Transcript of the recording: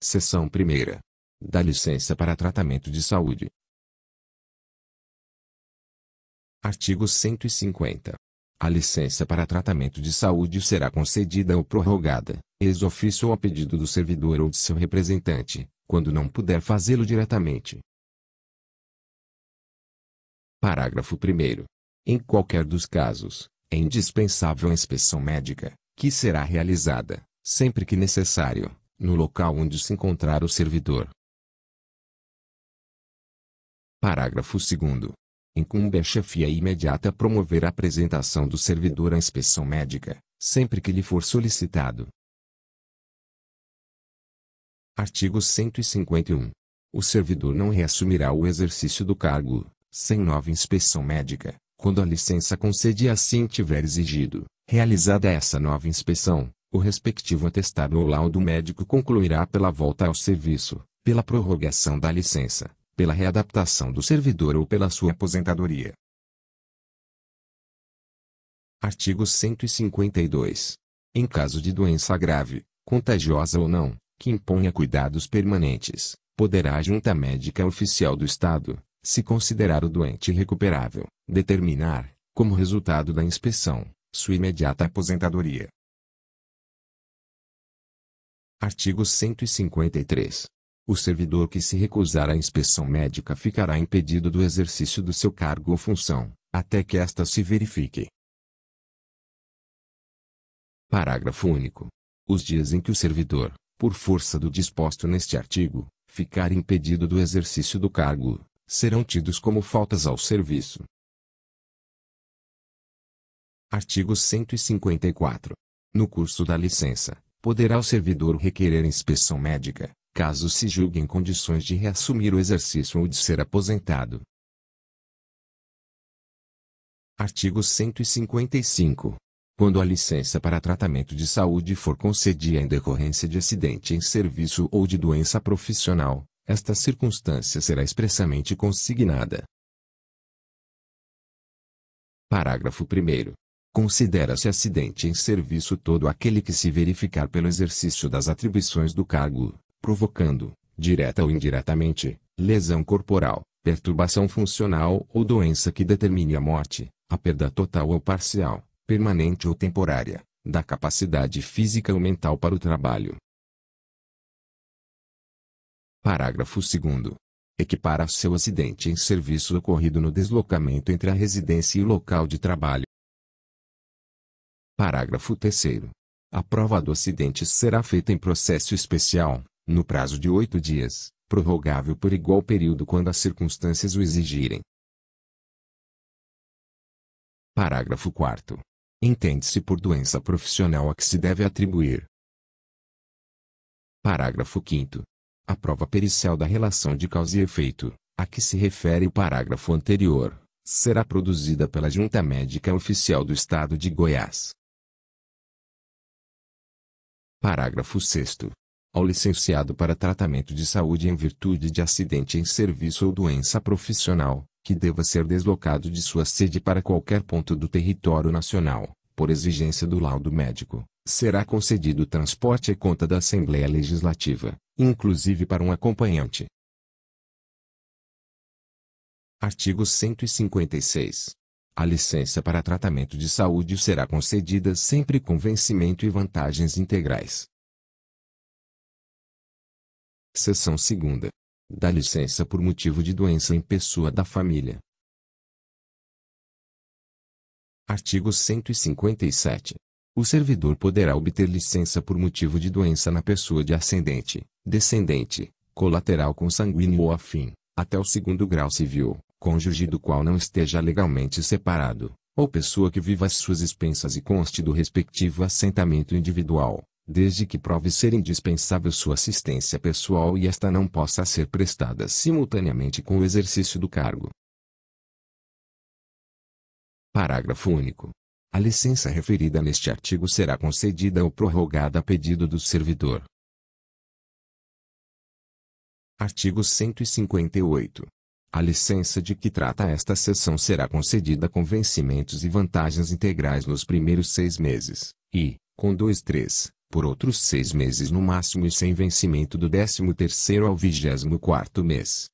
Seção primeira. Da licença para tratamento de saúde. Artigo 150. A licença para tratamento de saúde será concedida ou prorrogada, ex ofício ou a pedido do servidor ou de seu representante, quando não puder fazê-lo diretamente. Parágrafo 1. Em qualquer dos casos, é indispensável a inspeção médica, que será realizada, sempre que necessário, no local onde se encontrar o servidor. Parágrafo 2. Incumbe à chefia imediata promover a apresentação do servidor à inspeção médica, sempre que lhe for solicitado. Artigo 151. O servidor não reassumirá o exercício do cargo, sem nova inspeção médica, quando a licença concede assim tiver exigido, realizada essa nova inspeção, o respectivo atestado ou laudo médico concluirá pela volta ao serviço, pela prorrogação da licença, pela readaptação do servidor ou pela sua aposentadoria. Artigo 152. Em caso de doença grave, contagiosa ou não, que imponha cuidados permanentes, poderá a junta médica oficial do Estado, se considerar o doente recuperável, determinar, como resultado da inspeção, sua imediata aposentadoria. Artigo 153. O servidor que se recusar à inspeção médica ficará impedido do exercício do seu cargo ou função, até que esta se verifique. Parágrafo único. Os dias em que o servidor, por força do disposto neste artigo, ficar impedido do exercício do cargo, serão tidos como faltas ao serviço. Artigo 154. No curso da licença, poderá o servidor requerer inspeção médica, caso se julgue em condições de reassumir o exercício ou de ser aposentado. Artigo 155. Quando a licença para tratamento de saúde for concedida em decorrência de acidente em serviço ou de doença profissional, esta circunstância será expressamente consignada. Parágrafo 1. Considera-se acidente em serviço todo aquele que se verificar pelo exercício das atribuições do cargo, provocando, direta ou indiretamente, lesão corporal, perturbação funcional ou doença que determine a morte, a perda total ou parcial, permanente ou temporária, da capacidade física ou mental para o trabalho. Parágrafo 2. Equipara-se ao acidente em serviço ocorrido no deslocamento entre a residência e o local de trabalho. Parágrafo 3 A prova do acidente será feita em processo especial, no prazo de oito dias, prorrogável por igual período quando as circunstâncias o exigirem. Parágrafo 4 Entende-se por doença profissional a que se deve atribuir. Parágrafo 5 A prova pericial da relação de causa e efeito, a que se refere o parágrafo anterior, será produzida pela Junta Médica Oficial do Estado de Goiás, Parágrafo 6 ao licenciado para tratamento de saúde em virtude de acidente em serviço ou doença profissional, que deva ser deslocado de sua sede para qualquer ponto do território nacional, por exigência do laudo médico, será concedido transporte e conta da Assembleia Legislativa, inclusive para um acompanhante. Artigo 156. A licença para tratamento de saúde será concedida sempre com vencimento e vantagens integrais. Seção 2. Da licença por motivo de doença em pessoa da família. Artigo 157. O servidor poderá obter licença por motivo de doença na pessoa de ascendente, descendente, colateral consanguíneo ou afim, até o segundo grau civil, cônjuge do qual não esteja legalmente separado, ou pessoa que viva às suas expensas e conste do respectivo assentamento individual, desde que prove ser indispensável sua assistência pessoal e esta não possa ser prestada simultaneamente com o exercício do cargo. Parágrafo único. A licença referida neste artigo será concedida ou prorrogada a pedido do servidor. Artigo 158. A licença de que trata esta sessão será concedida com vencimentos e vantagens integrais nos primeiros seis meses, e, com dois três, por outros seis meses no máximo e sem vencimento do décimo terceiro ao vigésimo quarto mês.